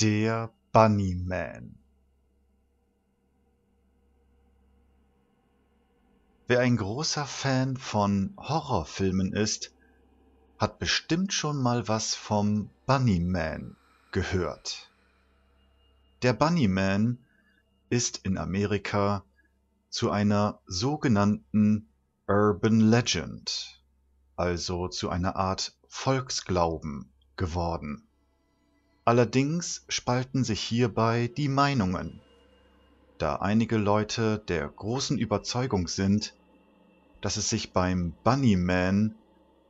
Der Bunnyman Wer ein großer Fan von Horrorfilmen ist, hat bestimmt schon mal was vom Bunnyman gehört. Der Bunnyman ist in Amerika zu einer sogenannten Urban Legend, also zu einer Art Volksglauben geworden. Allerdings spalten sich hierbei die Meinungen, da einige Leute der großen Überzeugung sind, dass es sich beim Bunnyman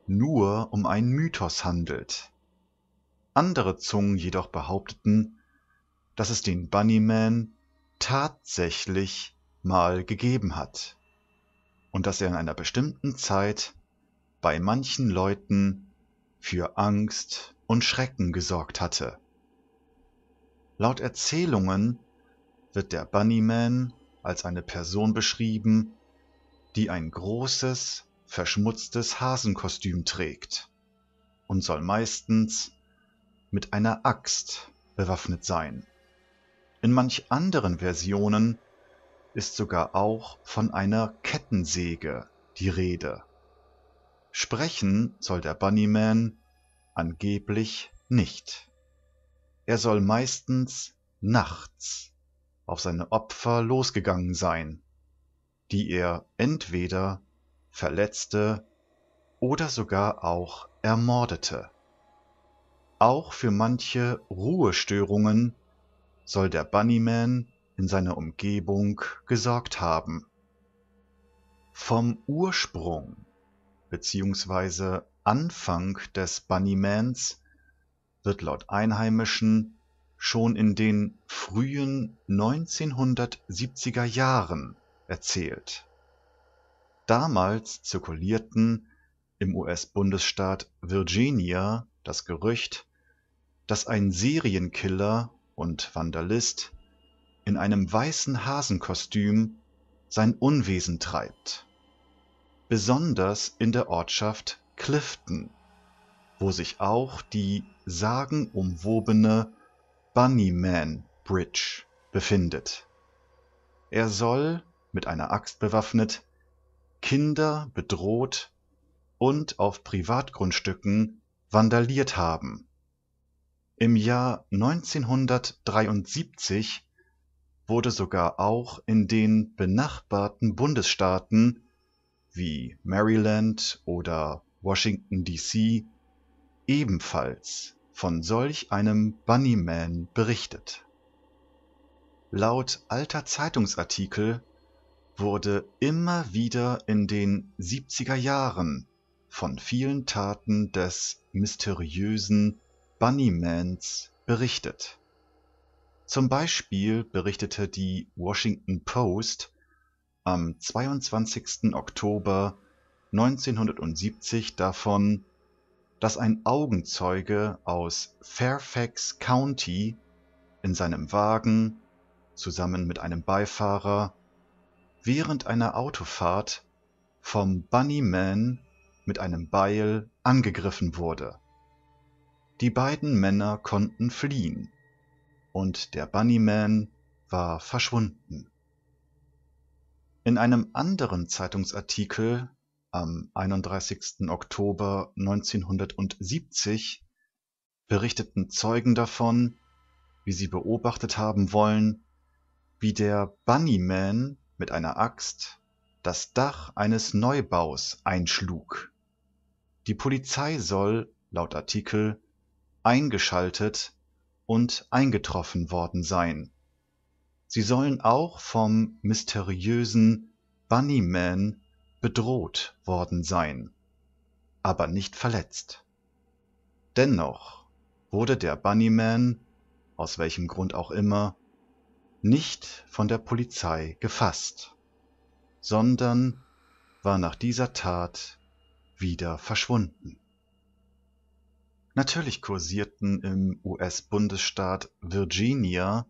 nur um einen Mythos handelt. Andere Zungen jedoch behaupteten, dass es den Bunnyman tatsächlich mal gegeben hat und dass er in einer bestimmten Zeit bei manchen Leuten für Angst und Schrecken gesorgt hatte. Laut Erzählungen wird der Bunnyman als eine Person beschrieben, die ein großes, verschmutztes Hasenkostüm trägt und soll meistens mit einer Axt bewaffnet sein. In manch anderen Versionen ist sogar auch von einer Kettensäge die Rede. Sprechen soll der Bunnyman angeblich nicht er soll meistens nachts auf seine Opfer losgegangen sein, die er entweder verletzte oder sogar auch ermordete. Auch für manche Ruhestörungen soll der Bunnyman in seiner Umgebung gesorgt haben. Vom Ursprung bzw. Anfang des Bunnymans wird laut Einheimischen schon in den frühen 1970er Jahren erzählt. Damals zirkulierten im US-Bundesstaat Virginia das Gerücht, dass ein Serienkiller und Vandalist in einem weißen Hasenkostüm sein Unwesen treibt. Besonders in der Ortschaft Clifton, wo sich auch die sagenumwobene Bunnyman Bridge befindet. Er soll, mit einer Axt bewaffnet, Kinder bedroht und auf Privatgrundstücken vandaliert haben. Im Jahr 1973 wurde sogar auch in den benachbarten Bundesstaaten wie Maryland oder Washington, D.C. ebenfalls von solch einem Bunnyman berichtet. Laut alter Zeitungsartikel wurde immer wieder in den 70er Jahren von vielen Taten des mysteriösen Bunnymans berichtet. Zum Beispiel berichtete die Washington Post am 22. Oktober 1970 davon, dass ein Augenzeuge aus Fairfax County in seinem Wagen zusammen mit einem Beifahrer während einer Autofahrt vom Bunnyman mit einem Beil angegriffen wurde. Die beiden Männer konnten fliehen und der Bunnyman war verschwunden. In einem anderen Zeitungsartikel am 31. Oktober 1970 berichteten Zeugen davon, wie sie beobachtet haben wollen, wie der Bunnyman mit einer Axt das Dach eines Neubaus einschlug. Die Polizei soll, laut Artikel, eingeschaltet und eingetroffen worden sein. Sie sollen auch vom mysteriösen Bunnyman bedroht worden sein, aber nicht verletzt. Dennoch wurde der Bunnyman, aus welchem Grund auch immer, nicht von der Polizei gefasst, sondern war nach dieser Tat wieder verschwunden. Natürlich kursierten im US-Bundesstaat Virginia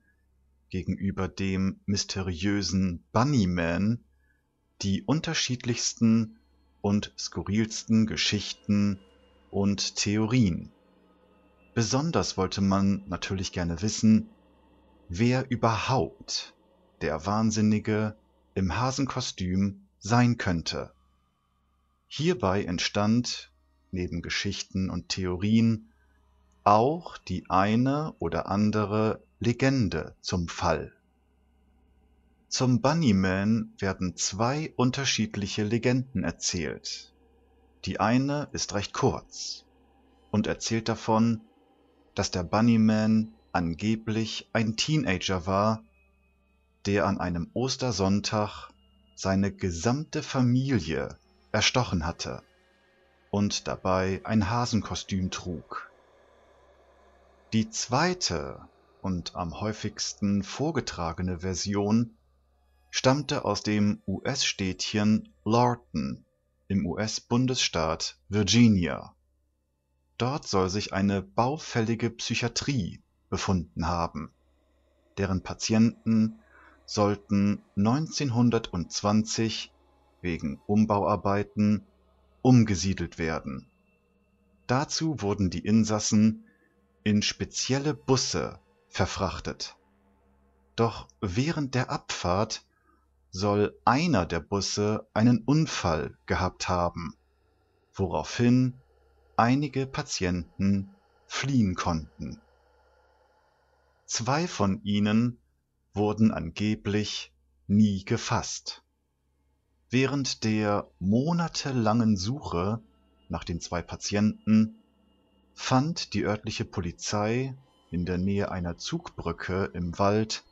gegenüber dem mysteriösen Bunnyman die unterschiedlichsten und skurrilsten Geschichten und Theorien. Besonders wollte man natürlich gerne wissen, wer überhaupt der Wahnsinnige im Hasenkostüm sein könnte. Hierbei entstand, neben Geschichten und Theorien, auch die eine oder andere Legende zum Fall. Zum Bunnyman werden zwei unterschiedliche Legenden erzählt. Die eine ist recht kurz und erzählt davon, dass der Bunnyman angeblich ein Teenager war, der an einem Ostersonntag seine gesamte Familie erstochen hatte und dabei ein Hasenkostüm trug. Die zweite und am häufigsten vorgetragene Version stammte aus dem US-Städtchen Lorton im US-Bundesstaat Virginia. Dort soll sich eine baufällige Psychiatrie befunden haben. Deren Patienten sollten 1920 wegen Umbauarbeiten umgesiedelt werden. Dazu wurden die Insassen in spezielle Busse verfrachtet. Doch während der Abfahrt soll einer der Busse einen Unfall gehabt haben, woraufhin einige Patienten fliehen konnten. Zwei von ihnen wurden angeblich nie gefasst. Während der monatelangen Suche nach den zwei Patienten fand die örtliche Polizei in der Nähe einer Zugbrücke im Wald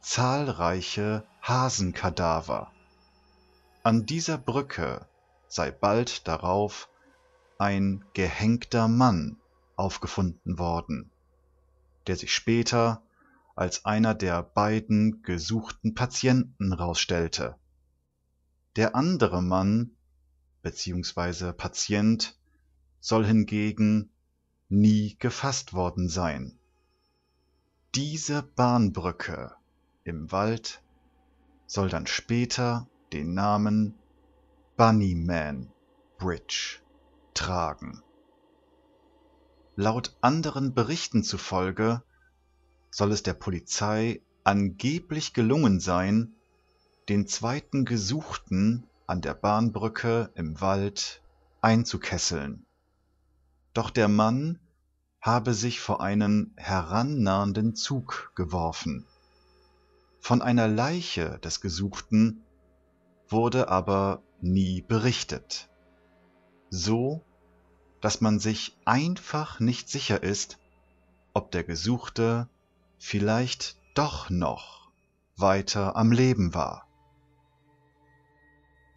zahlreiche Hasenkadaver. An dieser Brücke sei bald darauf ein gehängter Mann aufgefunden worden, der sich später als einer der beiden gesuchten Patienten rausstellte. Der andere Mann bzw. Patient soll hingegen nie gefasst worden sein. Diese Bahnbrücke im Wald soll dann später den Namen Bunnyman Bridge tragen. Laut anderen Berichten zufolge soll es der Polizei angeblich gelungen sein, den zweiten Gesuchten an der Bahnbrücke im Wald einzukesseln. Doch der Mann habe sich vor einen herannahenden Zug geworfen. Von einer Leiche des Gesuchten wurde aber nie berichtet. So, dass man sich einfach nicht sicher ist, ob der Gesuchte vielleicht doch noch weiter am Leben war.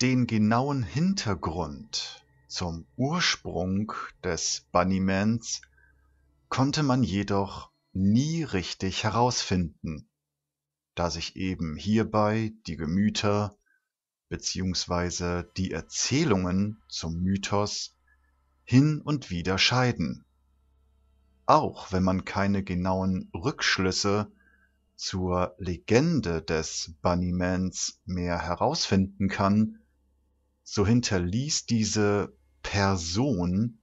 Den genauen Hintergrund zum Ursprung des Bunnymans konnte man jedoch nie richtig herausfinden da sich eben hierbei die Gemüter beziehungsweise die Erzählungen zum Mythos hin und wieder scheiden. Auch wenn man keine genauen Rückschlüsse zur Legende des Bunnymans mehr herausfinden kann, so hinterließ diese Person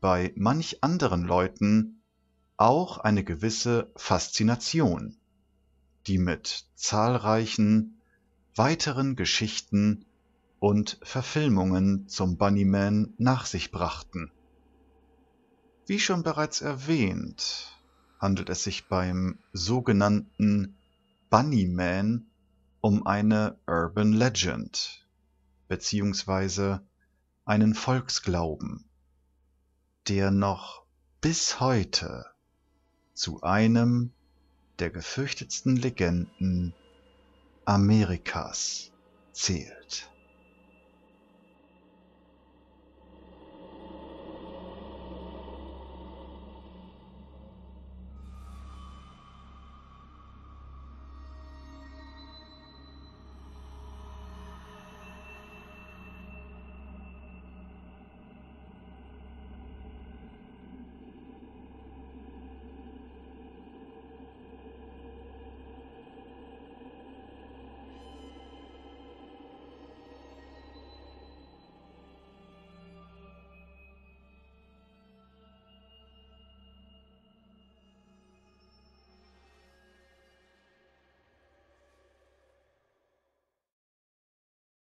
bei manch anderen Leuten auch eine gewisse Faszination die mit zahlreichen weiteren Geschichten und Verfilmungen zum Bunnyman nach sich brachten. Wie schon bereits erwähnt, handelt es sich beim sogenannten Bunnyman um eine Urban Legend beziehungsweise einen Volksglauben, der noch bis heute zu einem der gefürchtetsten Legenden Amerikas zählt.